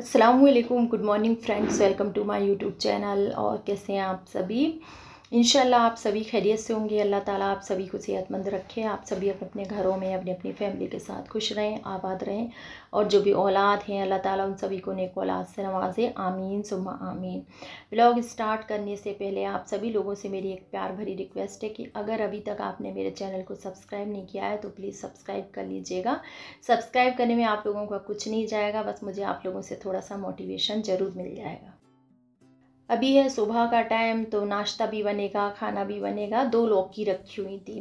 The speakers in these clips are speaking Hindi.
Aslam good morning friends welcome to my YouTube channel और कैसे हैं आप सभी इन आप सभी खैरियत से होंगे अल्लाह ताला आप सभी को सेहतमंद रखे आप सभी अपने अपने घरों में अपनी अपनी फैमिली के साथ खुश रहें आबाद रहें और जो भी औलाद हैं अल्लाह ताला उन सभी को नेक औलाद से नवाजे आमीन सुमा आमीन ब्लॉग स्टार्ट करने से पहले आप सभी लोगों से मेरी एक प्यार भरी रिक्वेस्ट है कि अगर अभी तक आपने मेरे चैनल को सब्सक्राइब नहीं किया है तो प्लीज़ सब्सक्राइब कर लीजिएगा सब्सक्राइब करने में आप लोगों का कुछ नहीं जाएगा बस मुझे आप लोगों से थोड़ा सा मोटिवेशन ज़रूर मिल जाएगा अभी है सुबह का टाइम तो नाश्ता भी बनेगा खाना भी बनेगा दो लौकी रखी हुई थी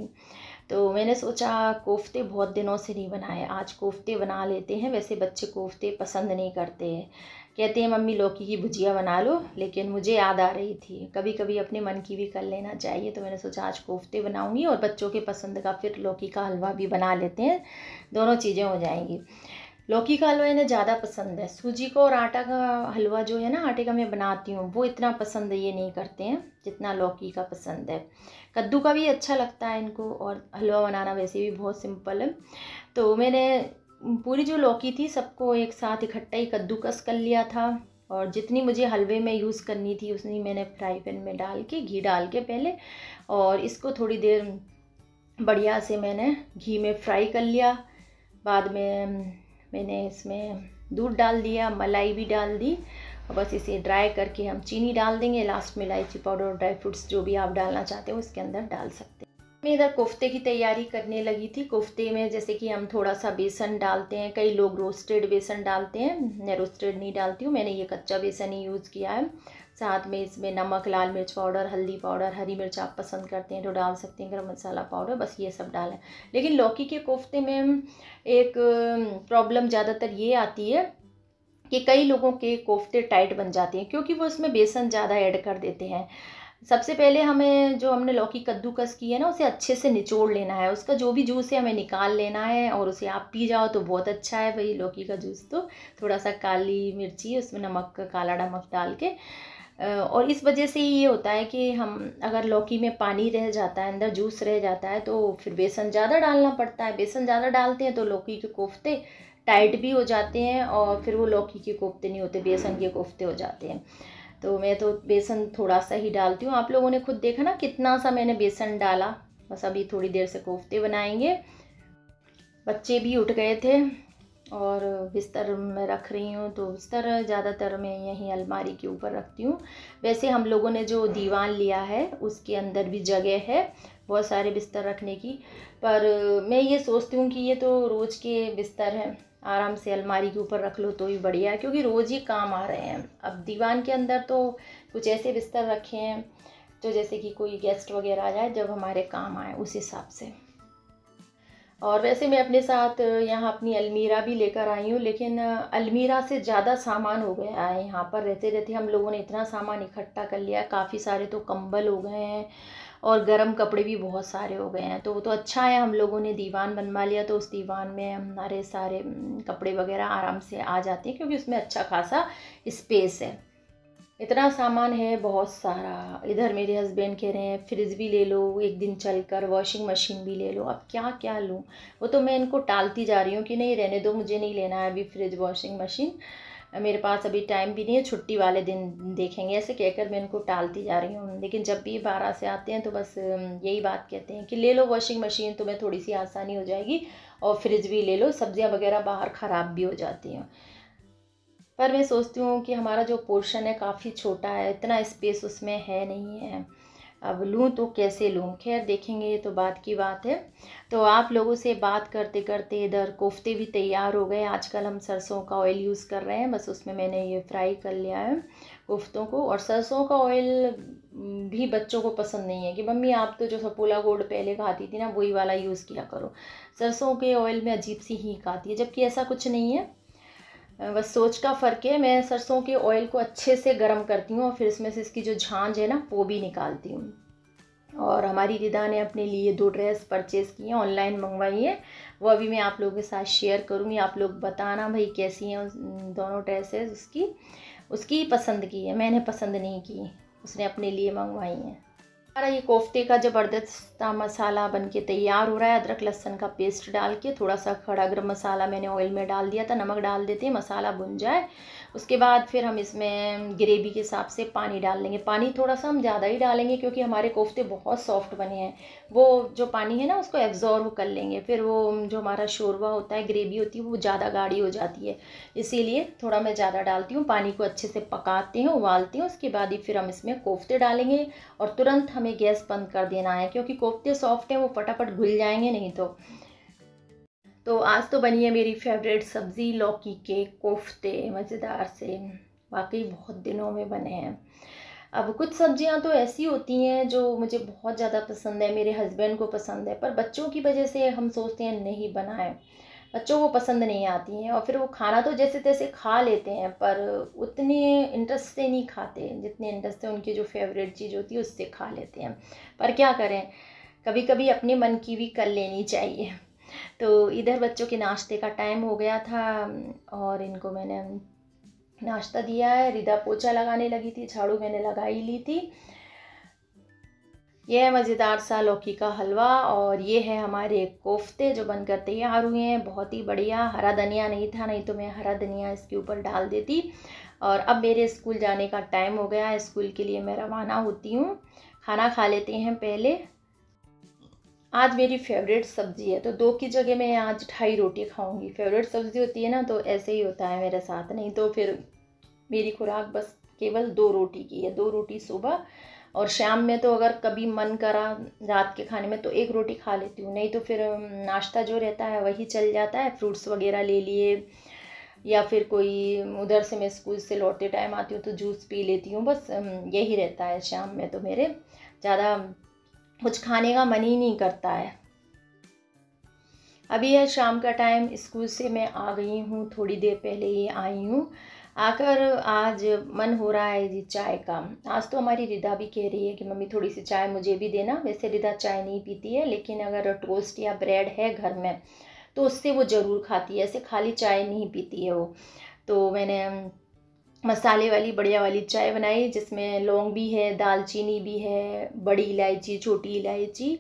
तो मैंने सोचा कोफ्ते बहुत दिनों से नहीं बनाए आज कोफ्ते बना लेते हैं वैसे बच्चे कोफ्ते पसंद नहीं करते हैं कहते हैं मम्मी लौकी की भुजिया बना लो लेकिन मुझे याद आ रही थी कभी कभी अपने मन की भी कर लेना चाहिए तो मैंने सोचा आज कोफ्ते बनाऊंगी और बच्चों के पसंद का फिर लौकी का हलवा भी बना लेते हैं दोनों चीज़ें हो जाएंगी लौकी का हलवा इन्हें ज़्यादा पसंद है सूजी को और आटा का हलवा जो है ना आटे का मैं बनाती हूँ वो इतना पसंद ये नहीं करते हैं जितना लौकी का पसंद है कद्दू का भी अच्छा लगता है इनको और हलवा बनाना वैसे भी बहुत सिंपल है तो मैंने पूरी जो लौकी थी सबको एक साथ इकट्ठा ही कद्दूकस कर लिया था और जितनी मुझे हलवे में यूज़ करनी थी उतनी मैंने फ्राई पैन में डाल के घी डाल के पहले और इसको थोड़ी देर बढ़िया से मैंने घी में फ्राई कर लिया बाद में मैंने इसमें दूध डाल दिया मलाई भी डाल दी और बस इसे ड्राई करके हम चीनी डाल देंगे लास्ट में इलायची पाउडर और ड्राई फ्रूट्स जो भी आप डालना चाहते हो उसके अंदर डाल सकते हैं मैं इधर कोफ्ते की तैयारी करने लगी थी कोफ्ते में जैसे कि हम थोड़ा सा बेसन डालते हैं कई लोग रोस्टेड बेसन डालते हैं मैं रोस्टेड नहीं डालती हूँ मैंने ये कच्चा बेसन ही यूज़ किया है साथ में इसमें नमक लाल मिर्च पाउडर हल्दी पाउडर हरी मिर्च आप पसंद करते हैं तो डाल सकते हैं गर्म मसाला पाउडर बस ये सब डालें लेकिन लौकी के कोफ्ते में एक प्रॉब्लम ज़्यादातर ये आती है कि कई लोगों के कोफ्ते टाइट बन जाते हैं क्योंकि वो इसमें बेसन ज़्यादा ऐड कर देते हैं सबसे पहले हमें जो हमने लौकी कद्दूकस की है ना उसे अच्छे से निचोड़ लेना है उसका जो भी जूस है हमें निकाल लेना है और उसे आप पी जाओ तो बहुत अच्छा है भाई लौकी का जूस तो थोड़ा सा काली मिर्ची उसमें नमक काला नमक डाल के और इस वजह से ये होता है कि हम अगर लौकी में पानी रह जाता है अंदर जूस रह जाता है तो फिर बेसन ज़्यादा डालना पड़ता है बेसन ज़्यादा डालते हैं तो लौकी के कोफ्ते टाइट भी हो जाते हैं और फिर वो लौकी के कोफ्ते नहीं होते बेसन के कोफ्ते हो जाते हैं तो मैं तो बेसन थोड़ा सा ही डालती हूँ आप लोगों ने खुद देखा ना कितना सा मैंने बेसन डाला बस अभी थोड़ी देर से कोफ्ते बनाएंगे बच्चे भी उठ गए थे और बिस्तर मैं रख रही हूँ तो बिस्तर ज़्यादातर मैं यहीं अलमारी के ऊपर रखती हूँ वैसे हम लोगों ने जो दीवान लिया है उसके अंदर भी जगह है बहुत सारे बिस्तर रखने की पर मैं ये सोचती हूँ कि ये तो रोज़ के बिस्तर हैं आराम से अलमारी के ऊपर रख लो तो भी बढ़िया है क्योंकि रोज़ ही काम आ रहे हैं अब दीवान के अंदर तो कुछ ऐसे बिस्तर रखे हैं जो तो जैसे कि कोई गेस्ट वगैरह आ जाए जब हमारे काम आए उस हिसाब से और वैसे मैं अपने साथ यहाँ अपनी अलमीरा भी लेकर आई हूँ लेकिन अलमीरा से ज़्यादा सामान हो गया है यहाँ पर रहते रहते हम लोगों ने इतना सामान इकट्ठा कर लिया काफ़ी सारे तो कंबल हो गए हैं और गर्म कपड़े भी बहुत सारे हो गए हैं तो वो तो अच्छा है हम लोगों ने दीवान बनवा लिया तो उस दीवान में हमारे सारे कपड़े वगैरह आराम से आ जाते हैं क्योंकि उसमें अच्छा खासा स्पेस है इतना सामान है बहुत सारा इधर मेरे हस्बैंड कह रहे हैं फ्रिज भी ले लो एक दिन चल कर वॉशिंग मशीन भी ले लो अब क्या क्या लूँ वो तो मैं इनको टालती जा रही हूँ कि नहीं रहने दो मुझे नहीं लेना है अभी फ्रिज वॉशिंग मशीन मेरे पास अभी टाइम भी नहीं है छुट्टी वाले दिन देखेंगे ऐसे कहकर मैं उनको टालती जा रही हूँ लेकिन जब भी बारह से आते हैं तो बस यही बात कहते हैं कि ले लो वॉशिंग मशीन तुम्हें थोड़ी सी आसानी हो जाएगी और फ्रिज भी ले लो सब्ज़ियाँ वगैरह बाहर ख़राब भी हो जाती हैं पर मैं सोचती हूँ कि हमारा जो पोर्शन है काफ़ी छोटा है इतना स्पेस उसमें है नहीं है अब लूँ तो कैसे लूँ खैर देखेंगे ये तो बात की बात है तो आप लोगों से बात करते करते इधर कोफ्ते भी तैयार हो गए आजकल हम सरसों का ऑयल यूज़ कर रहे हैं बस उसमें मैंने ये फ्राई कर लिया है कोफ्तों को और सरसों का ऑयल हम्म, भी बच्चों को पसंद नहीं है कि मम्मी आप तो जो सपोला गोल्ड पहले खाती थी ना वही वाला यूज़ किया करो सरसों के ऑयल में अजीब सी हीक आती है जबकि ऐसा कुछ नहीं है बस सोच का फ़र्क है मैं सरसों के ऑयल को अच्छे से गर्म करती हूँ और फिर इसमें से इसकी जो झांझ है ना वो भी निकालती हूँ और हमारी रिदा ने अपने लिए दो ड्रेस परचेज़ की हैं ऑनलाइन मंगवाई हैं वो अभी मैं आप लोगों के साथ शेयर करूँगी आप लोग बताना भाई कैसी हैं दोनों ड्रेसेस उसकी उसकी पसंद की है मैंने पसंद नहीं की उसने अपने लिए मंगवाई हैं हमारा ये कोफ्ते का ज़बरदस्त मसाला बन के तैयार हो रहा है अदरक लहसन का पेस्ट डाल के थोड़ा सा खड़ा गर्म मसाला मैंने ऑयल में डाल दिया था नमक डाल देते हैं मसाला भुन जाए उसके बाद फिर हम इसमें ग्रेवी के हिसाब से पानी डाल लेंगे पानी थोड़ा सा हम ज़्यादा ही डालेंगे क्योंकि हमारे कोफ्ते बहुत सॉफ्ट बने हैं वो जो पानी है ना उसको एब्जॉर्व कर लेंगे फिर वो जो हमारा शोरबा होता है ग्रेवी होती है वो ज़्यादा गाढ़ी हो जाती है इसीलिए थोड़ा मैं ज़्यादा डालती हूँ पानी को अच्छे से पकाती हूँ उबालती हूँ उसके बाद ही फिर हम इसमें कोफ्ते डालेंगे और तुरंत हम हमें गैस बंद कर देना है क्योंकि कोफ्ते सॉफ्ट हैं वो फटाफट घुल जाएंगे नहीं तो तो आज तो बनी है मेरी फेवरेट सब्ज़ी लौकी के कोफ्ते मज़ेदार से वाकई बहुत दिनों में बने हैं अब कुछ सब्जियां तो ऐसी होती हैं जो मुझे बहुत ज़्यादा पसंद है मेरे हस्बैंड को पसंद है पर बच्चों की वजह से हम सोचते हैं नहीं बनाएं बच्चों को पसंद नहीं आती हैं और फिर वो खाना तो जैसे तैसे खा लेते हैं पर उतने इंटरेस्ट से नहीं खाते जितने इंटरेस्ट से उनकी जो फेवरेट चीज़ होती है उससे खा लेते हैं पर क्या करें कभी कभी अपने मन की भी कर लेनी चाहिए तो इधर बच्चों के नाश्ते का टाइम हो गया था और इनको मैंने नाश्ता दिया है रिदा पोछा लगाने लगी थी झाड़ू मैंने लगा ही ली थी ये है मज़ेदार सा लौकी का हलवा और ये है हमारे कोफ्ते जो बनकर तैयार हुए हैं बहुत ही बढ़िया हरा धनिया नहीं था नहीं तो मैं हरा धनिया इसके ऊपर डाल देती और अब मेरे स्कूल जाने का टाइम हो गया स्कूल के लिए मैं रवाना होती हूँ खाना खा लेते हैं पहले आज मेरी फेवरेट सब्ज़ी है तो दो की जगह मैं आज ढाई रोटी खाऊंगी फेवरेट सब्ज़ी होती है ना तो ऐसे ही होता है मेरे साथ नहीं तो फिर मेरी खुराक बस केवल दो रोटी की है दो रोटी सुबह और शाम में तो अगर कभी मन करा रात के खाने में तो एक रोटी खा लेती हूँ नहीं तो फिर नाश्ता जो रहता है वही चल जाता है फ्रूट्स वगैरह ले लिए या फिर कोई उधर से मैं स्कूल से लौटते टाइम आती हूँ तो जूस पी लेती हूँ बस यही रहता है शाम में तो मेरे ज़्यादा कुछ खाने का मन ही नहीं करता है अभी है शाम का टाइम स्कूल से मैं आ गई हूँ थोड़ी देर पहले ही आई हूँ आकर आज मन हो रहा है जी चाय का आज तो हमारी रिदा भी कह रही है कि मम्मी थोड़ी सी चाय मुझे भी देना वैसे रिदा चाय नहीं पीती है लेकिन अगर टोस्ट या ब्रेड है घर में तो उससे वो ज़रूर खाती है ऐसे खाली चाय नहीं पीती है वो तो मैंने मसाले वाली बढ़िया वाली चाय बनाई जिसमें लौंग भी है दालचीनी भी है बड़ी इलायची छोटी इलायची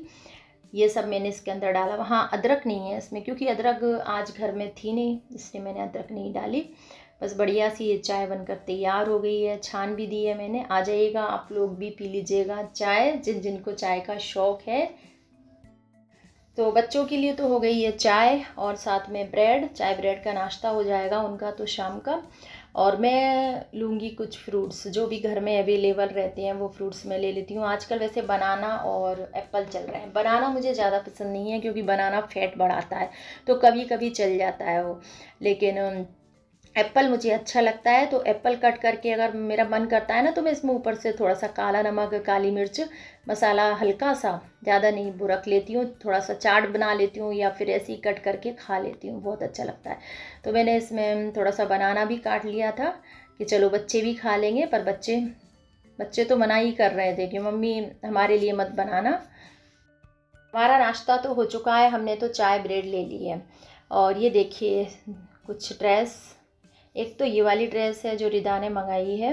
ये सब मैंने इसके अंदर डाला वहाँ अदरक नहीं है इसमें क्योंकि अदरक आज घर में थी नहीं इसलिए मैंने अदरक नहीं डाली बस बढ़िया सी ये चाय बनकर तैयार हो गई है छान भी दी है मैंने आ जाइएगा आप लोग भी पी लीजिएगा चाय जिन जिनको चाय का शौक़ है तो बच्चों के लिए तो हो गई है चाय और साथ में ब्रेड चाय ब्रेड का नाश्ता हो जाएगा उनका तो शाम का और मैं लूँगी कुछ फ्रूट्स जो भी घर में अवेलेबल रहते हैं वो फ्रूट्स मैं ले लेती हूँ आजकल वैसे बनाना और एप्पल चल रहे हैं बनाना मुझे ज़्यादा पसंद नहीं है क्योंकि बनाना फैट बढ़ाता है तो कभी कभी चल जाता है वो लेकिन एप्पल मुझे अच्छा लगता है तो एप्पल कट करके अगर मेरा मन करता है ना तो मैं इसमें ऊपर से थोड़ा सा काला नमक काली मिर्च मसाला हल्का सा ज़्यादा नहीं बुरक लेती हूँ थोड़ा सा चाट बना लेती हूँ या फिर ऐसे ही कट करके खा लेती हूँ बहुत अच्छा लगता है तो मैंने इसमें थोड़ा सा बनाना भी काट लिया था कि चलो बच्चे भी खा लेंगे पर बच्चे बच्चे तो मना ही कर रहे थे कि मम्मी हमारे लिए मत बनाना हमारा नाश्ता तो हो चुका है हमने तो चाय ब्रेड ले ली है और ये देखिए कुछ ड्रेस एक तो ये वाली ड्रेस है जो रिदा ने मंगाई है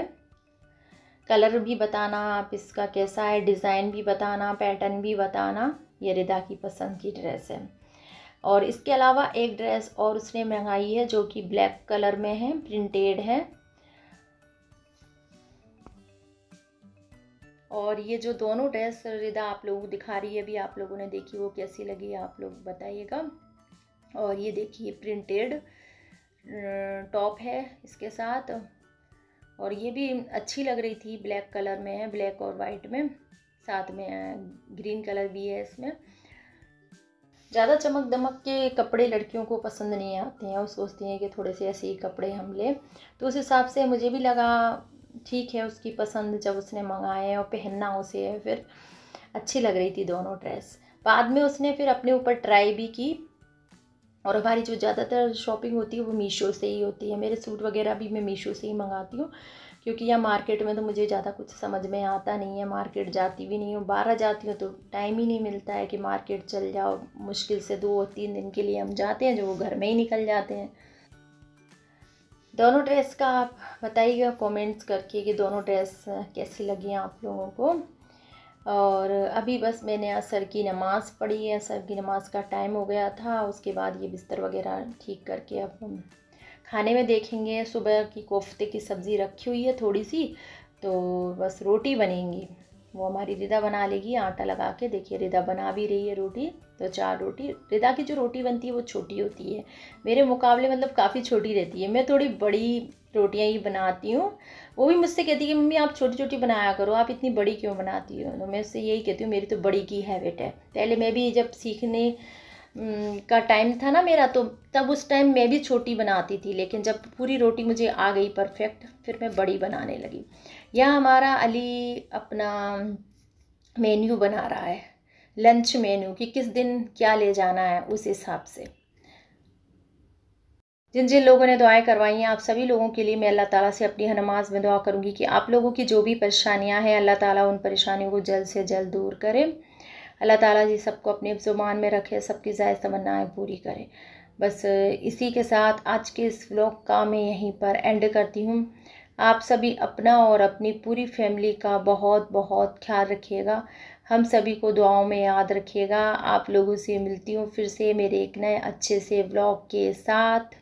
कलर भी बताना आप इसका कैसा है डिज़ाइन भी बताना पैटर्न भी बताना ये रिदा की पसंद की ड्रेस है और इसके अलावा एक ड्रेस और उसने मंगाई है जो कि ब्लैक कलर में है प्रिंटेड है और ये जो दोनों ड्रेस रिदा आप लोगों को दिखा रही है अभी आप लोगों ने देखी वो कैसी लगी आप लोग बताइएगा और ये देखिए प्रिंटेड टॉप है इसके साथ और ये भी अच्छी लग रही थी ब्लैक कलर में है ब्लैक और वाइट में साथ में ग्रीन कलर भी है इसमें ज़्यादा चमक दमक के कपड़े लड़कियों को पसंद नहीं आते हैं और सोचती हैं कि थोड़े से ऐसे ही कपड़े हम लें तो उस हिसाब से मुझे भी लगा ठीक है उसकी पसंद जब उसने मंगाए और पहनना उसे है फिर अच्छी लग रही थी दोनों ड्रेस बाद में उसने फिर अपने ऊपर ट्राई भी की और हमारी जो ज़्यादातर शॉपिंग होती है वो मीशो से ही होती है मेरे सूट वगैरह भी मैं मीशो से ही मंगाती हूँ क्योंकि यहाँ मार्केट में तो मुझे ज़्यादा कुछ समझ में आता नहीं है मार्केट जाती भी नहीं हूँ बाहर जाती हूँ तो टाइम ही नहीं मिलता है कि मार्केट चल जाओ मुश्किल से दो तीन दिन के लिए हम जाते हैं जो वो घर में ही निकल जाते हैं दोनों ड्रेस का आप बताइएगा कमेंट्स करके कि दोनों ड्रेस कैसी लगी आप लोगों को और अभी बस मैंने असर की नमाज़ पढ़ी है असर की नमाज़ का टाइम हो गया था उसके बाद ये बिस्तर वगैरह ठीक करके अब हम खाने में देखेंगे सुबह की कोफ्ते की सब्ज़ी रखी हुई है थोड़ी सी तो बस रोटी बनेंगी वो हमारी रिदा बना लेगी आटा लगा के देखिए रिदा बना भी रही है रोटी तो चार रोटी रिदा की जो रोटी बनती है वो छोटी होती है मेरे मुकाबले मतलब काफ़ी छोटी रहती है मैं थोड़ी बड़ी रोटियाँ ही बनाती हूँ वो भी मुझसे कहती है कि मम्मी आप छोटी छोटी बनाया करो आप इतनी बड़ी क्यों बनाती हो तो मैं उससे यही कहती हूँ मेरी तो बड़ी की हैबिट है पहले मैं भी जब सीखने का टाइम था ना मेरा तो तब उस टाइम मैं भी छोटी बनाती थी लेकिन जब पूरी रोटी मुझे आ गई परफेक्ट फिर मैं बड़ी बनाने लगी यह हमारा अली अपना मेन्यू बना रहा है लंच मेन्यू कि किस दिन क्या ले जाना है उस हिसाब से जिन जिन लोगों ने दुआएं करवाई हैं आप सभी लोगों के लिए मैं अल्लाह ताला से अपनी हर नमाज में दुआ करूँगी कि आप लोगों की जो भी परेशानियां हैं अल्लाह ताला उन परेशानियों को जल्द से जल्द दूर करें अल्लाह ताला जी सबको अपने ज़ुबान में रखे सबकी जायज़ तमन्नाएँ पूरी करें बस इसी के साथ आज के इस व्लॉग का मैं यहीं पर एंड करती हूँ आप सभी अपना और अपनी पूरी फैमिली का बहुत बहुत ख्याल रखिएगा हम सभी को दुआओं में याद रखिएगा आप लोगों से मिलती हूँ फिर से मेरे एक नए अच्छे से ब्लॉग के साथ